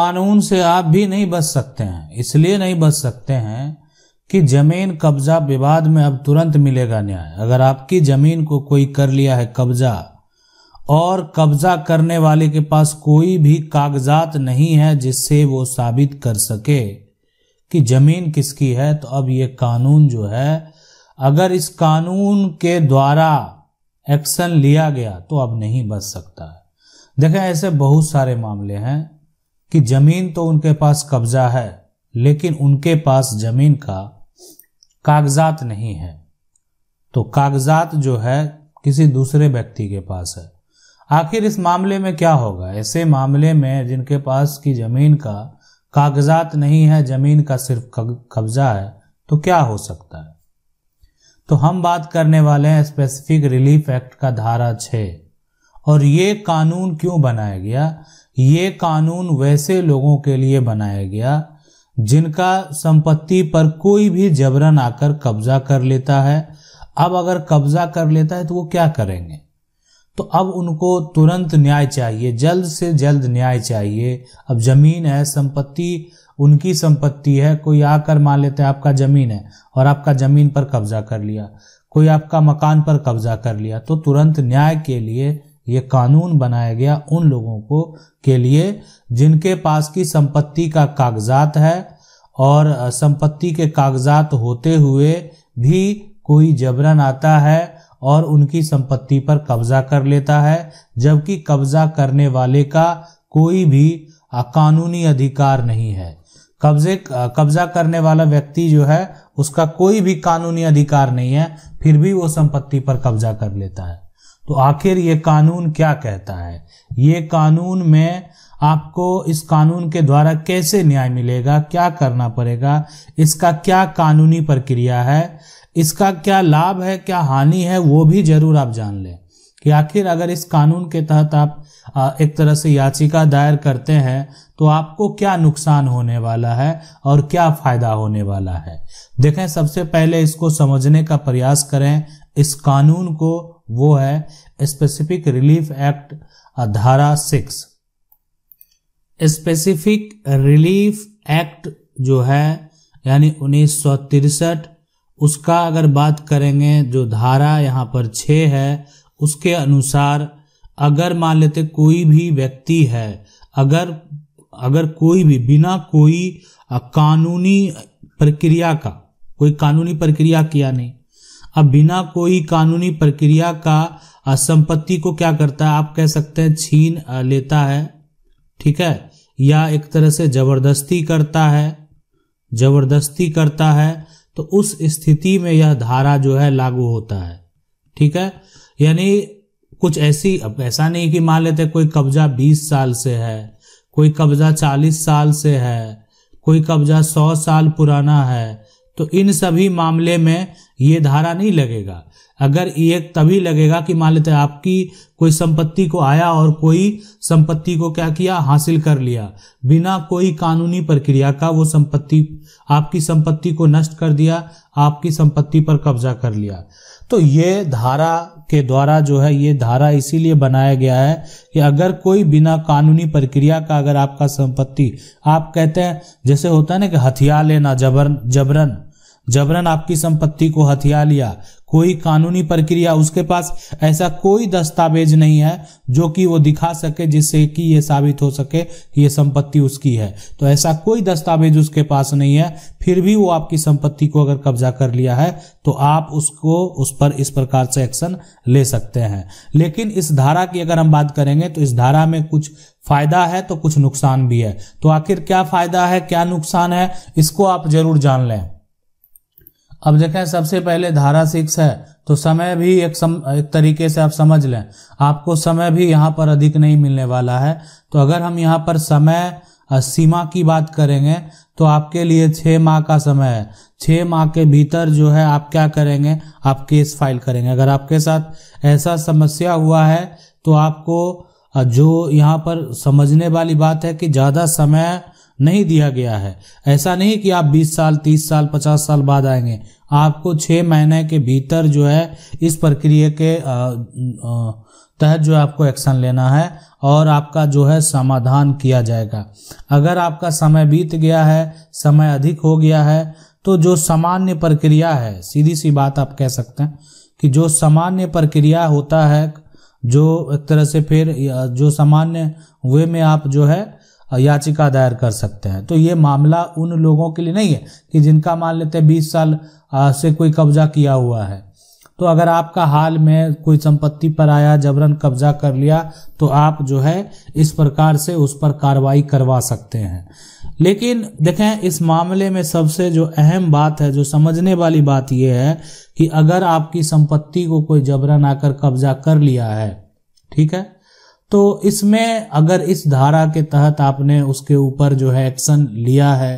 कानून से आप भी नहीं बच सकते हैं इसलिए नहीं बच सकते हैं कि जमीन कब्जा विवाद में अब तुरंत मिलेगा न्याय अगर आपकी जमीन को कोई कर लिया है कब्जा और कब्जा करने वाले के पास कोई भी कागजात नहीं है जिससे वो साबित कर सके कि जमीन किसकी है तो अब ये कानून जो है अगर इस कानून के द्वारा एक्शन लिया गया तो अब नहीं बच सकता है देखें ऐसे बहुत सारे मामले हैं कि जमीन तो उनके पास कब्जा है लेकिन उनके पास जमीन का कागजात नहीं है तो कागजात जो है किसी दूसरे व्यक्ति के पास है आखिर इस मामले में क्या होगा ऐसे मामले में जिनके पास की जमीन का कागजात नहीं है जमीन का सिर्फ कब्जा है तो क्या हो सकता है तो हम बात करने वाले हैं स्पेसिफिक रिलीफ एक्ट का धारा छ और ये कानून क्यों बनाया गया ये कानून वैसे लोगों के लिए बनाया गया जिनका संपत्ति पर कोई भी जबरन आकर कब्जा कर लेता है अब अगर कब्जा कर लेता है तो वो क्या करेंगे तो अब उनको तुरंत न्याय चाहिए जल्द से जल्द न्याय चाहिए अब जमीन है संपत्ति उनकी संपत्ति है कोई आकर मान लेते हैं आपका जमीन है और आपका जमीन पर कब्जा कर लिया कोई आपका मकान पर कब्जा कर लिया तो तुरंत न्याय के लिए ये कानून बनाया गया उन लोगों को के लिए जिनके पास की संपत्ति का कागजात है और संपत्ति के कागजात होते हुए भी कोई जबरन आता है और उनकी संपत्ति पर कब्जा कर लेता है जबकि कब्जा करने वाले का कोई भी कानूनी अधिकार नहीं है कब्जे कब्जा करने वाला व्यक्ति जो है उसका कोई भी कानूनी अधिकार नहीं है फिर भी वो संपत्ति पर कब्जा कर लेता है तो आखिर ये कानून क्या कहता है ये कानून में आपको इस कानून के द्वारा कैसे न्याय मिलेगा क्या करना पड़ेगा इसका क्या कानूनी प्रक्रिया है इसका क्या लाभ है क्या हानि है वो भी जरूर आप जान लें कि आखिर अगर इस कानून के तहत आप एक तरह से याचिका दायर करते हैं तो आपको क्या नुकसान होने वाला है और क्या फायदा होने वाला है देखें सबसे पहले इसको समझने का प्रयास करें इस कानून को वो है स्पेसिफिक रिलीफ एक्ट धारा सिक्स स्पेसिफिक रिलीफ एक्ट जो है यानी उन्नीस उसका अगर बात करेंगे जो धारा यहाँ पर छ है उसके अनुसार अगर मान लेते कोई भी व्यक्ति है अगर अगर कोई भी बिना कोई कानूनी प्रक्रिया का कोई कानूनी प्रक्रिया किया नहीं अब बिना कोई कानूनी प्रक्रिया का संपत्ति को क्या करता है आप कह सकते हैं छीन लेता है ठीक है या एक तरह से जबरदस्ती करता है जबरदस्ती करता है तो उस स्थिति में यह धारा जो है लागू होता है ठीक है यानी कुछ ऐसी अब ऐसा नहीं कि मान लेते कोई कब्जा 20 साल से है कोई कब्जा 40 साल से है कोई कब्जा 100 साल पुराना है तो इन सभी मामले में ये धारा नहीं लगेगा अगर ये तभी लगेगा कि मान लेते आपकी कोई संपत्ति को आया और कोई संपत्ति को क्या किया हासिल कर लिया बिना कोई कानूनी प्रक्रिया का वो संपत्ति आपकी संपत्ति को नष्ट कर दिया आपकी संपत्ति पर कब्जा कर लिया तो ये धारा के द्वारा जो है ये धारा इसीलिए बनाया गया है कि अगर कोई बिना कानूनी प्रक्रिया का अगर आपका संपत्ति आप कहते हैं जैसे होता है ना कि हथियार लेना जबर जबरन जबरन आपकी संपत्ति को हथिया लिया कोई कानूनी प्रक्रिया उसके पास ऐसा कोई दस्तावेज नहीं है जो कि वो दिखा सके जिससे कि ये साबित हो सके कि ये संपत्ति उसकी है तो ऐसा कोई दस्तावेज उसके पास नहीं है फिर भी वो आपकी संपत्ति को अगर कब्जा कर लिया है तो आप उसको उस पर इस प्रकार से एक्शन ले सकते हैं लेकिन इस धारा की अगर हम बात करेंगे तो इस धारा में कुछ फायदा है तो कुछ नुकसान भी है तो आखिर क्या फायदा है क्या नुकसान है इसको आप जरूर जान लें अब देखें सबसे पहले धारा सिक्स है तो समय भी एक सम एक तरीके से आप समझ लें आपको समय भी यहाँ पर अधिक नहीं मिलने वाला है तो अगर हम यहाँ पर समय सीमा की बात करेंगे तो आपके लिए छः माह का समय है छः माह के भीतर जो है आप क्या करेंगे आप केस फाइल करेंगे अगर आपके साथ ऐसा समस्या हुआ है तो आपको जो यहाँ पर समझने वाली बात है कि ज़्यादा समय नहीं दिया गया है ऐसा नहीं कि आप 20 साल 30 साल 50 साल बाद आएंगे आपको छः महीने के भीतर जो है इस प्रक्रिया के तहत जो आपको एक्शन लेना है और आपका जो है समाधान किया जाएगा अगर आपका समय बीत गया है समय अधिक हो गया है तो जो सामान्य प्रक्रिया है सीधी सी बात आप कह सकते हैं कि जो सामान्य प्रक्रिया होता है जो एक तरह से फिर जो सामान्य वे में आप जो है याचिका दायर कर सकते हैं तो ये मामला उन लोगों के लिए नहीं है कि जिनका मान लेते हैं बीस साल से कोई कब्जा किया हुआ है तो अगर आपका हाल में कोई संपत्ति पर आया जबरन कब्जा कर लिया तो आप जो है इस प्रकार से उस पर कार्रवाई करवा सकते हैं लेकिन देखें इस मामले में सबसे जो अहम बात है जो समझने वाली बात यह है कि अगर आपकी संपत्ति को कोई जबरन आकर कब्जा कर लिया है ठीक है तो इसमें अगर इस धारा के तहत आपने उसके ऊपर जो है एक्शन लिया है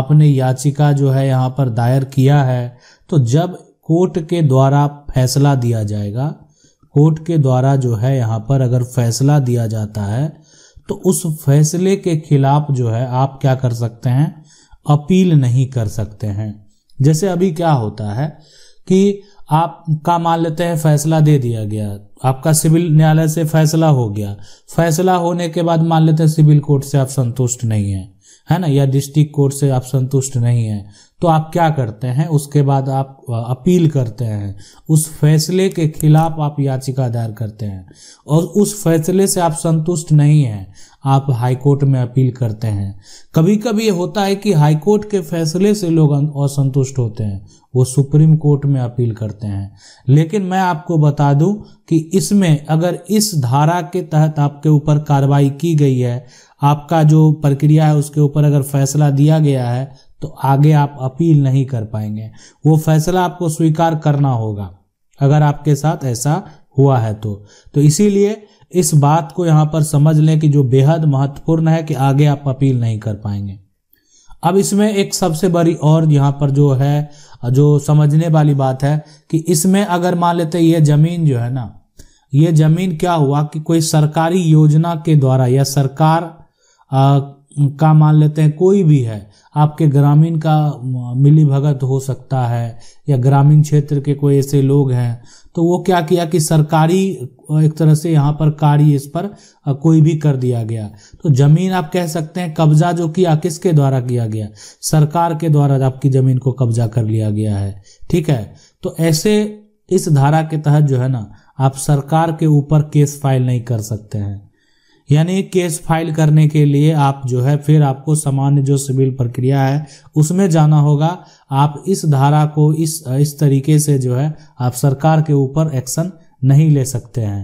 आपने याचिका जो है यहाँ पर दायर किया है तो जब कोर्ट के द्वारा फैसला दिया जाएगा कोर्ट के द्वारा जो है यहाँ पर अगर फैसला दिया जाता है तो उस फैसले के खिलाफ जो है आप क्या कर सकते हैं अपील नहीं कर सकते हैं जैसे अभी क्या होता है कि आपका मान लेते हैं फैसला दे दिया गया आपका सिविल न्यायालय से फैसला हो गया फैसला होने के बाद मान लेते हैं सिविल कोर्ट से आप संतुष्ट नहीं है है ना या डिस्ट्रिक्ट कोर्ट से आप संतुष्ट नहीं है तो आप क्या करते हैं उसके बाद आप अपील करते हैं उस फैसले के खिलाफ आप याचिका दायर करते हैं और उस फैसले से आप संतुष्ट नहीं हैं आप हाईकोर्ट में अपील करते हैं कभी कभी ये होता है कि हाईकोर्ट के फैसले से लोग अं-, असंतुष्ट होते हैं वो सुप्रीम कोर्ट में अपील करते हैं लेकिन मैं आपको बता दूं कि इसमें अगर इस धारा के तहत आपके ऊपर कार्रवाई की गई है आपका जो प्रक्रिया है उसके ऊपर अगर फैसला दिया गया है तो आगे आप अपील नहीं कर पाएंगे वो फैसला आपको स्वीकार करना होगा अगर आपके साथ ऐसा हुआ है तो तो इसीलिए इस बात को यहां पर समझ लें कि जो बेहद महत्वपूर्ण है कि आगे आप अपील नहीं कर पाएंगे अब इसमें एक सबसे बड़ी और यहां पर जो है जो समझने वाली बात है कि इसमें अगर मान लेते ये जमीन जो है ना ये जमीन क्या हुआ कि कोई सरकारी योजना के द्वारा या सरकार आ, का मान लेते हैं कोई भी है आपके ग्रामीण का मिली भगत हो सकता है या ग्रामीण क्षेत्र के कोई ऐसे लोग हैं तो वो क्या किया कि सरकारी एक तरह से यहाँ पर कार्य इस पर कोई भी कर दिया गया तो जमीन आप कह सकते हैं कब्जा जो किया किसके द्वारा किया गया सरकार के द्वारा आपकी जमीन को कब्जा कर लिया गया है ठीक है तो ऐसे इस धारा के तहत जो है ना आप सरकार के ऊपर केस फाइल नहीं कर सकते हैं यानी केस फाइल करने के लिए आप जो है फिर आपको सामान्य जो सिविल प्रक्रिया है उसमें जाना होगा आप इस धारा को इस इस तरीके से जो है आप सरकार के ऊपर एक्शन नहीं ले सकते हैं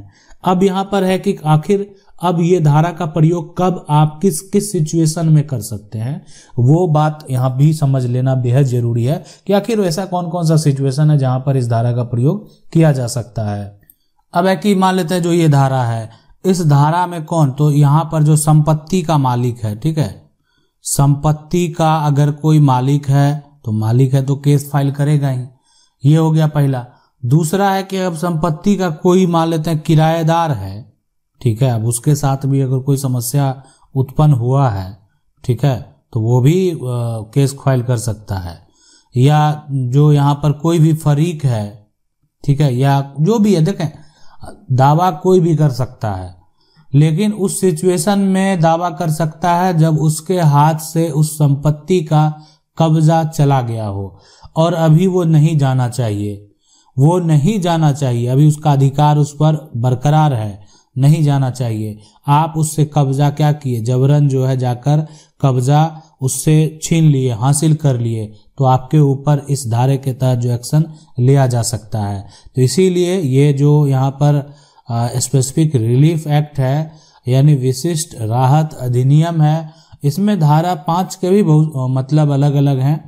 अब यहाँ पर है कि आखिर अब ये धारा का प्रयोग कब आप किस किस सिचुएशन में कर सकते हैं वो बात यहाँ भी समझ लेना बेहद जरूरी है कि आखिर ऐसा कौन कौन सा सिचुएशन है जहाँ पर इस धारा का प्रयोग किया जा सकता है अब है कि मान लेते हैं जो ये धारा है इस धारा में कौन तो यहां पर जो संपत्ति का मालिक है ठीक है संपत्ति का अगर कोई मालिक है तो मालिक है तो केस फाइल करेगा ही ये हो गया पहला दूसरा है कि अब संपत्ति का कोई मान लेते हैं किराएदार है ठीक है अब उसके साथ भी अगर कोई समस्या उत्पन्न हुआ है ठीक है तो वो भी आ, केस फाइल कर सकता है या जो यहां पर कोई भी फरीक है ठीक है या जो भी है देखें दावा कोई भी कर सकता है लेकिन उस सिचुएशन में दावा कर सकता है जब उसके हाथ से उस संपत्ति का कब्जा चला गया हो और अभी वो नहीं जाना चाहिए वो नहीं जाना चाहिए अभी उसका अधिकार उस पर बरकरार है नहीं जाना चाहिए आप उससे कब्जा क्या किए जबरन जो है जाकर कब्जा उससे छीन लिए हासिल कर लिए तो आपके ऊपर इस धारे के तहत जो एक्शन लिया जा सकता है तो इसीलिए ये जो यहाँ पर स्पेसिफिक रिलीफ एक्ट है यानी विशिष्ट राहत अधिनियम है इसमें धारा पाँच के भी बहुत मतलब अलग अलग हैं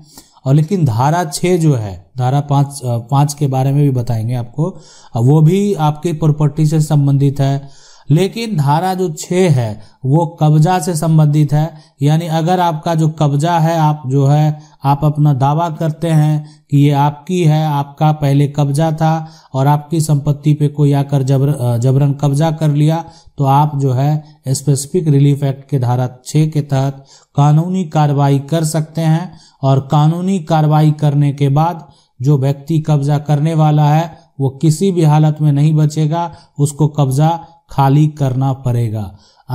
और लेकिन धारा छः जो है धारा पाँच पाँच के बारे में भी बताएंगे आपको वो भी आपकी प्रॉपर्टी से संबंधित है लेकिन धारा जो छः है वो कब्जा से संबंधित है यानी अगर आपका जो कब्जा है आप जो है आप अपना दावा करते हैं कि ये आपकी है आपका पहले कब्जा था और आपकी संपत्ति पे कोई आकर जबर जबरन कब्जा कर लिया तो आप जो है स्पेसिफिक रिलीफ एक्ट के धारा छः के तहत कानूनी कार्रवाई कर सकते हैं और कानूनी कार्रवाई करने के बाद जो व्यक्ति कब्जा करने वाला है वो किसी भी हालत में नहीं बचेगा उसको कब्जा खाली करना पड़ेगा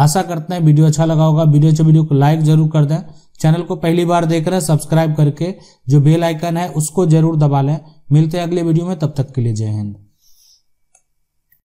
आशा करते हैं वीडियो अच्छा लगा होगा वीडियो अच्छा वीडियो को लाइक जरूर कर दें चैनल को पहली बार देख रहे हैं सब्सक्राइब करके जो बेल आइकन है उसको जरूर दबा लें मिलते हैं अगले वीडियो में तब तक के लिए जय हिंद